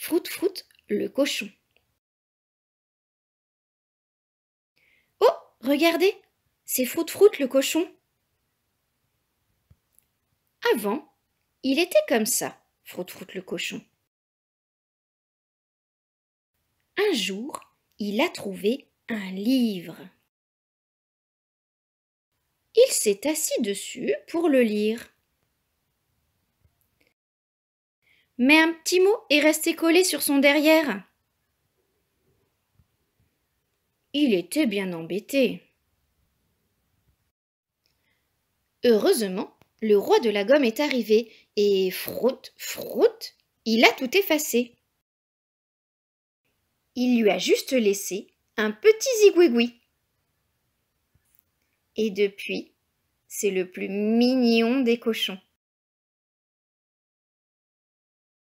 Frout le cochon. Oh, regardez, c'est Frout Frout le cochon. Avant, il était comme ça, Frout le cochon. Un jour, il a trouvé un livre. Il s'est assis dessus pour le lire. mais un petit mot est resté collé sur son derrière. Il était bien embêté. Heureusement, le roi de la gomme est arrivé et frotte, frotte, il a tout effacé. Il lui a juste laissé un petit zigouigoui. Et depuis, c'est le plus mignon des cochons.